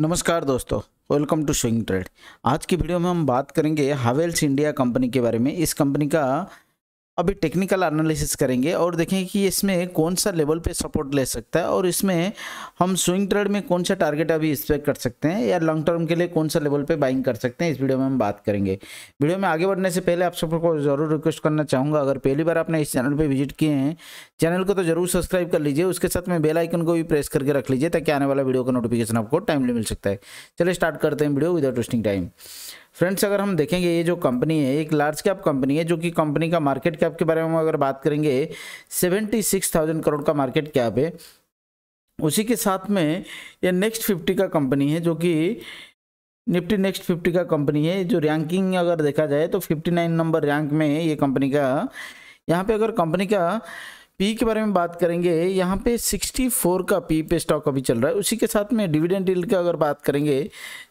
नमस्कार दोस्तों welcome to swing trade आज की वीडियो में हम बात करेंगे हावेल्स इंडिया कंपनी के बारे में इस कंपनी का अभी टेक्निकल एनालिसिस करेंगे और देखेंगे कि इसमें कौन सा लेवल पे सपोर्ट ले सकता है और इसमें हम स्विंग ट्रेड में कौन सा टारगेट अभी एक्सपेक्ट कर सकते हैं या लॉन्ग टर्म के लिए कौन सा लेवल पे बाइंग कर सकते हैं इस वीडियो में हम बात करेंगे वीडियो में आगे बढ़ने से पहले आप सबको जरूर रिक्वेस्ट करना चाहूँगा अगर पहली बार आपने इस चैनल पर विजिट किए हैं चैनल को तो जरूर सब्सक्राइब कर लीजिए उसके साथ में बेलाइकन को भी प्रेस करके रख लीजिए ताकि आने वाला वीडियो का नोटिफिकेशन आपको टाइमली मिल सकता है चलिए स्टार्ट करते हैं video without wasting time friends अगर हम देखेंगे ये जो कंपनी है एक लार्ज कैप कंपनी है जो कि कंपनी का मार्केट कैप के बारे में अगर बात करेंगे सेवेंटी सिक्स थाउजेंड करोड़ का मार्केट कैप है उसी के साथ में ये नेक्स्ट फिफ्टी का कंपनी है जो कि निफ्टी नेक्स्ट फिफ्टी का कंपनी है जो रैंकिंग अगर देखा जाए तो फिफ्टी नाइन नंबर रैंक में ये कंपनी का यहाँ पे अगर कंपनी का पी के बारे में बात करेंगे यहाँ पे फोर का पी पे स्टॉक अभी चल रहा है उसी के साथ में डिविडेंड डील का अगर बात करेंगे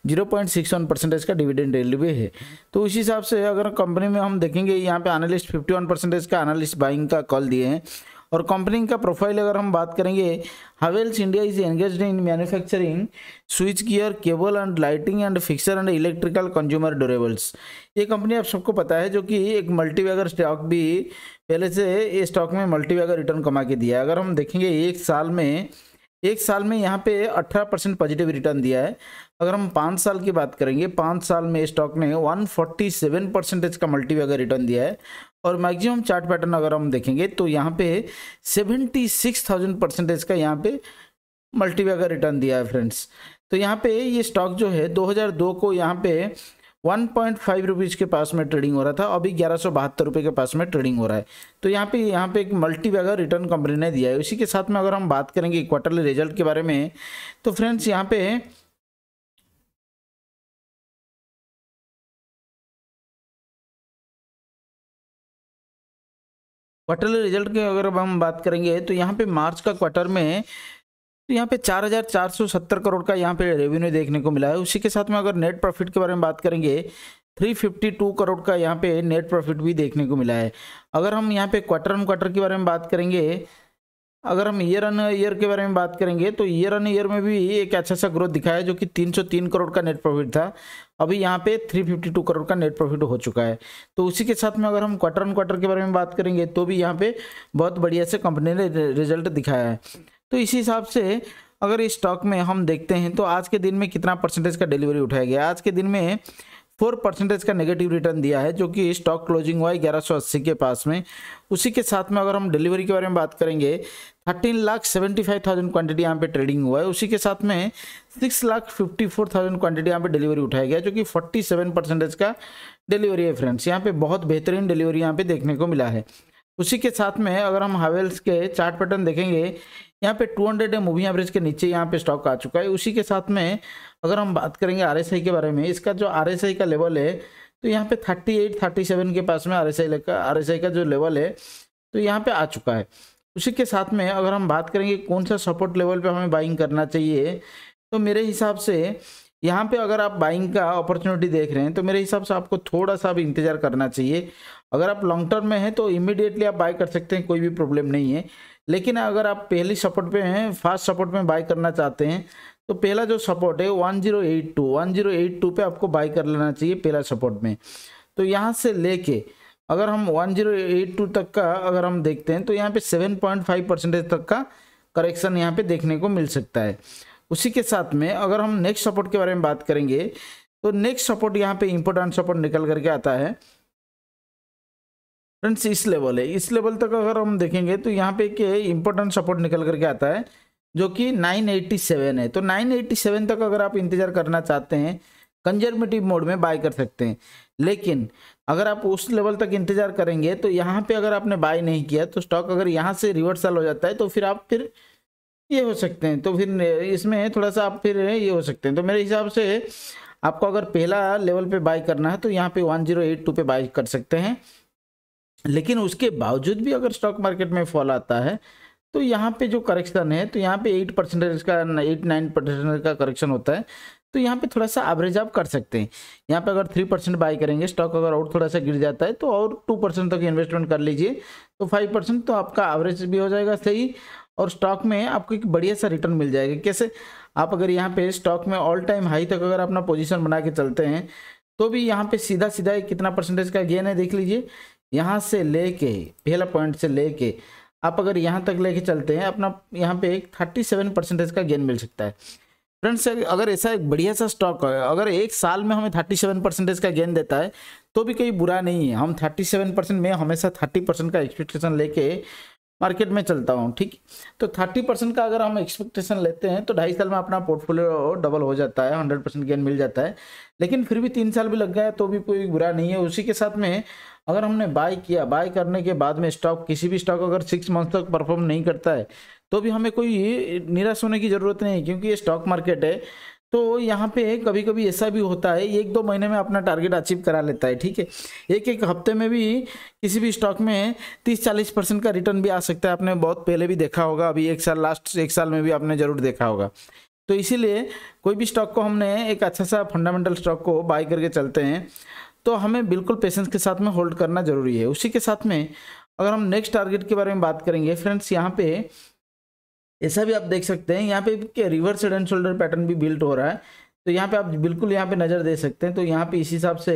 zero point six one percentage का डिविडेंड डील भी है तो उसी हिसाब से अगर कंपनी में हम देखेंगे यहाँ पे एनालिस्ट वन परसेंटेज का एनालिस्ट बाइंग का कॉल दिए हैं और कंपनी का प्रोफाइल अगर हम बात करेंगे Havells India is engage in manufacturing switch gear cable and lighting and fixture and electrical consumer durables ये कंपनी आप सबको पता है जो कि एक मल्टीवैगर स्टॉक भी पहले से ये स्टॉक में मल्टीवैगर रिटर्न कमा के दिया है अगर हम देखेंगे एक साल में एक साल में यहाँ पे 18 परसेंट पॉजिटिव रिटर्न दिया है अगर हम पाँच साल की बात करेंगे पाँच साल में स्टॉक ने 147 परसेंटेज का मल्टीवेगर रिटर्न दिया है और मैक्सिमम चार्ट पैटर्न अगर हम देखेंगे तो यहाँ पे सेवेंटी सिक्स थाउजेंड परसेंटेज का यहाँ पे मल्टीवे का रिटर्न दिया है फ्रेंड्स तो यहाँ पे ये स्टॉक जो है 2002 को यहाँ पे वन पॉइंट फाइव रुपीज़ के पास में ट्रेडिंग हो रहा था अभी ग्यारह सौ बहत्तर रुपये के पास में ट्रेडिंग हो रहा है तो यहाँ पे यहाँ पे एक मल्टी वैगर रिटर्न कंपनी ने दिया है उसी के साथ में अगर हम बात करेंगे क्वार्टरली रिजल्ट के बारे में तो फ्रेंड्स यहाँ पे क्वार्टरली रिजल्ट की अगर अब हम बात करेंगे तो यहाँ पे मार्च का क्वार्टर में तो यहाँ पे 4,470 करोड़ का यहाँ पे रेवेन्यू देखने को मिला है उसी के साथ में अगर नेट प्रॉफिट के बारे में बात करेंगे 352 करोड़ का यहाँ पे नेट प्रॉफिट भी देखने को मिला है अगर हम यहाँ पे क्वार्टर ऑन क्वार्टर के बारे में बात करेंगे अगर हम ईयर ऑन ईयर के बारे में बात करेंगे तो ईयर ऑन ईयर में भी एक अच्छा सा ग्रोथ दिखा है जो कि 303 करोड़ का नेट प्रॉफिट था अभी यहाँ पे 352 करोड़ का नेट प्रॉफिट हो चुका है तो उसी के साथ में अगर हम क्वार्टर ऑन क्वार्टर के बारे में बात करेंगे तो भी यहाँ पे बहुत बढ़िया से कंपनी ने रिजल्ट दिखाया है तो इसी हिसाब से अगर इस स्टॉक में हम देखते हैं तो आज के दिन में कितना परसेंटेज का डिलीवरी उठाया गया आज के दिन में फोर परसेंटेज का नेगेटिव रिटर्न दिया है जो कि स्टॉक क्लोजिंग हुआ है ग्यारह के पास में उसी के साथ में अगर हम डिलीवरी के बारे में बात करेंगे thirteen lakh seventy five thousand quantity यहाँ पे ट्रेडिंग हुआ है उसी के साथ में six lakh fifty four thousand quantity यहाँ पे डिलीवरी उठाया गया जो कि फोर्टी सेवन परसेंटेज का डिलीवरी है फ्रेंड्स यहाँ पे बहुत बेहतरीन डिलीवरी यहाँ पे देखने को मिला है उसी के साथ में अगर हम हावेल्स के चार्ट पैटर्न देखेंगे यहाँ पे 200 हंड्रेड है मूविंग एवरेज के नीचे यहाँ पे स्टॉक आ चुका है उसी के साथ में अगर हम बात करेंगे आरएसआई के बारे में इसका जो आरएसआई का लेवल है तो यहाँ पे 38 37 के पास में आरएसआई का आरएसआई का जो लेवल है तो यहाँ पे आ चुका है उसी के साथ में अगर हम बात करेंगे कौन सा सपोर्ट लेवल पे हमें बाइंग करना चाहिए तो मेरे हिसाब से यहाँ पे अगर आप बाइंग का अपॉर्चुनिटी देख रहे हैं तो मेरे हिसाब से आपको थोड़ा सा भी इंतजार करना चाहिए अगर आप लॉन्ग टर्म में हैं तो इमिडिएटली आप बाय कर सकते हैं कोई भी प्रॉब्लम नहीं है लेकिन अगर आप पहली सपोर्ट पे हैं फास्ट सपोर्ट में बाय करना चाहते हैं तो पहला जो सपोर्ट है one one zero zero two eight two पे आपको बाई कर लेना चाहिए पहला सपोर्ट में तो यहाँ से लेके अगर हम वन टू तक का अगर हम देखते हैं तो यहाँ पे फाइव परसेंटेज तक का करेक्शन यहाँ पे देखने को मिल सकता है उसी के साथ में अगर हम नेक्स्ट सपोर्ट के बारे में बात करेंगे तो नेक्स्ट सपोर्ट यहाँ पे इंपोर्टेंट सपोर्ट निकल करके आता है फ्रेंड्स इस लेवल है इस लेवल तक अगर हम देखेंगे तो यहाँ पे के इंपोर्टेंट सपोर्ट निकल करके आता है जो कि 987 है तो 987 तक अगर आप इंतज़ार करना चाहते हैं कंजर्वेटिव मोड में बाय कर सकते हैं लेकिन अगर आप उस लेवल तक इंतज़ार करेंगे तो यहाँ पे अगर आपने बाय नहीं किया तो स्टॉक अगर यहाँ से रिवर्सल हो जाता है तो फिर आप फिर ये हो सकते हैं तो फिर इसमें थोड़ा सा आप फिर ये हो सकते हैं तो मेरे हिसाब से आपको अगर पहला लेवल पे बाय करना है तो यहाँ पे 1082 पे बाई कर सकते हैं लेकिन उसके बावजूद भी अगर स्टॉक मार्केट में फॉल आता है तो यहाँ पे जो करेक्शन है तो यहाँ पे एट परसेंटेज का एट नाइन परसेंटेज का करेक्शन होता है तो यहाँ पे थोड़ा सा एवरेज आप कर सकते हैं यहाँ पे अगर थ्री परसेंट बाई करेंगे स्टॉक अगर और थोड़ा सा गिर जाता है तो और टू परसेंट तक इन्वेस्टमेंट कर लीजिए तो फाइव परसेंट तो आपका एवरेज भी हो जाएगा सही और स्टॉक में आपको एक बढ़िया सा रिटर्न मिल जाएगा कैसे आप अगर यहाँ पे स्टॉक में ऑल टाइम हाई तक अगर अपना पोजीशन बना के चलते हैं तो भी यहाँ पे सीधा सीधा कितना परसेंटेज का गेन है देख लीजिए यहाँ से ले के पहला पॉइंट से ले के आप अगर यहाँ तक लेके चलते हैं अपना यहाँ पे एक थर्टी सेवन परसेंटेज का गेन मिल सकता है फ्रेंड्स अगर ऐसा एक बढ़िया सा स्टॉक है अगर एक साल में हमें थर्टी सेवन परसेंटेज का गेन देता है तो भी कोई बुरा नहीं है हम थर्टी सेवन परसेंट में हमेशा थर्टी परसेंट का एक्सपेक्टेशन लेके मार्केट में चलता हूँ ठीक तो थर्टी परसेंट का अगर हम एक्सपेक्टेशन लेते हैं तो ढाई साल में अपना पोर्टफोलियो डबल हो जाता है हंड्रेड परसेंट गेन मिल जाता है लेकिन फिर भी तीन साल भी लग गया तो भी कोई बुरा नहीं है उसी के साथ में अगर हमने बाय किया बाय करने के बाद में स्टॉक किसी भी स्टॉक अगर सिक्स मंथ तक परफॉर्म नहीं करता है तो भी हमें कोई निराश होने की ज़रूरत नहीं है क्योंकि ये स्टॉक मार्केट है तो यहाँ पे कभी कभी ऐसा भी होता है एक दो महीने में अपना टारगेट अचीव करा लेता है ठीक है एक एक हफ्ते में भी किसी भी स्टॉक में तीस चालीस परसेंट का रिटर्न भी आ सकता है आपने बहुत पहले भी देखा होगा अभी एक साल लास्ट एक साल में भी आपने जरूर देखा होगा तो इसीलिए कोई भी स्टॉक को हमने एक अच्छा सा फंडामेंटल स्टॉक को बाय करके चलते हैं तो हमें बिल्कुल पेशेंस के साथ में होल्ड करना ज़रूरी है उसी के साथ में अगर हम नेक्स्ट टारगेट के बारे में बात करेंगे फ्रेंड्स यहाँ पे ऐसा भी आप देख सकते हैं यहाँ पे क्या reverse head and shoulder pattern भी बिल्ट हो रहा है तो यहाँ पे आप बिल्कुल यहाँ पे नज़र दे सकते हैं तो यहाँ पे इस हिसाब से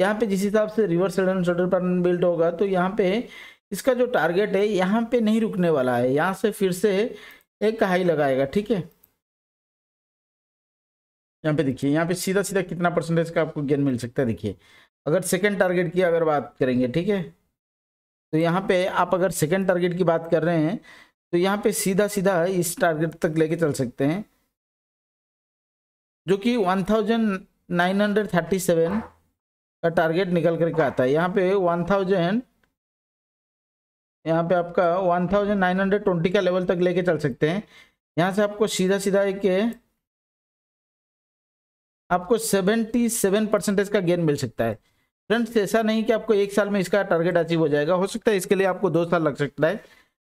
यहाँ पे जिस हिसाब से reverse head and shoulder pattern built होगा तो यहाँ पे इसका जो टारगेट है यहाँ पे नहीं रुकने वाला है यहाँ से फिर से एक हाई लगाएगा ठीक है यहाँ पे देखिए यहाँ पे सीधा सीधा कितना परसेंटेज का आपको गेन मिल सकता है देखिए अगर सेकेंड टारगेट की अगर बात करेंगे ठीक है तो यहाँ पे आप अगर सेकेंड टारगेट की बात कर रहे हैं तो यहाँ पे सीधा सीधा इस टारगेट तक लेके चल सकते हैं जो कि 1937 का टारगेट निकल करके आता है यहाँ पे 1000 यहाँ पे आपका 1920 का लेवल तक लेके चल सकते हैं यहाँ से आपको सीधा सीधा एक आपको 77 परसेंटेज का गेन मिल सकता है फ्रेंड्स ऐसा नहीं कि आपको एक साल में इसका टारगेट अचीव हो जाएगा हो सकता है इसके लिए आपको दो साल लग सकता है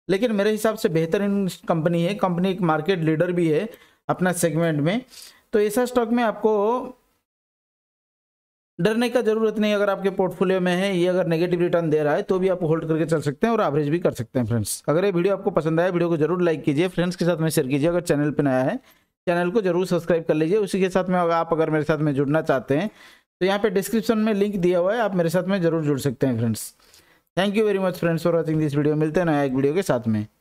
लेकिन मेरे हिसाब से बेहतरीन कंपनी है कंपनी एक मार्केट लीडर भी है अपना सेगमेंट में तो ऐसा स्टॉक में आपको डरने का जरूरत नहीं अगर आपके पोर्टफोलियो में है ये अगर नेगेटिव रिटर्न दे रहा है तो भी आप होल्ड करके चल सकते हैं और एवरेज भी कर सकते हैं फ्रेंड्स अगर ये वीडियो आपको पसंद आया वीडियो को जरूर लाइक कीजिए फ्रेंड्स के साथ में शेयर कीजिए अगर चैनल पर नया है चैनल को जरूर सब्सक्राइब कर लीजिए उसी के साथ में अगर आप अगर मेरे साथ में जुड़ना चाहते हैं तो यहाँ पे डिस्क्रिप्शन में लिंक दिया हुआ है आप मेरे साथ में जरूर जुड़ सकते हैं friends thank you very much friends for watching this video मिलते हैं नया एक वीडियो के साथ में